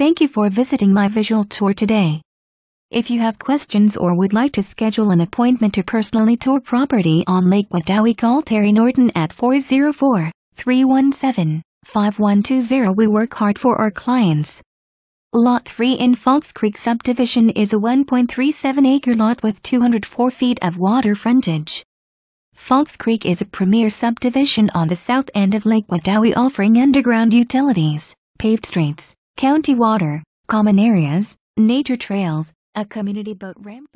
Thank you for visiting my visual tour today. If you have questions or would like to schedule an appointment to personally tour property on Lake Wadawi, call Terry Norton at 404-317-5120. We work hard for our clients. Lot 3 in Falls Creek subdivision is a 1.37-acre lot with 204 feet of water frontage. Falls Creek is a premier subdivision on the south end of Lake Wadawi offering underground utilities, paved streets, county water, common areas, nature trails, a community boat ramp.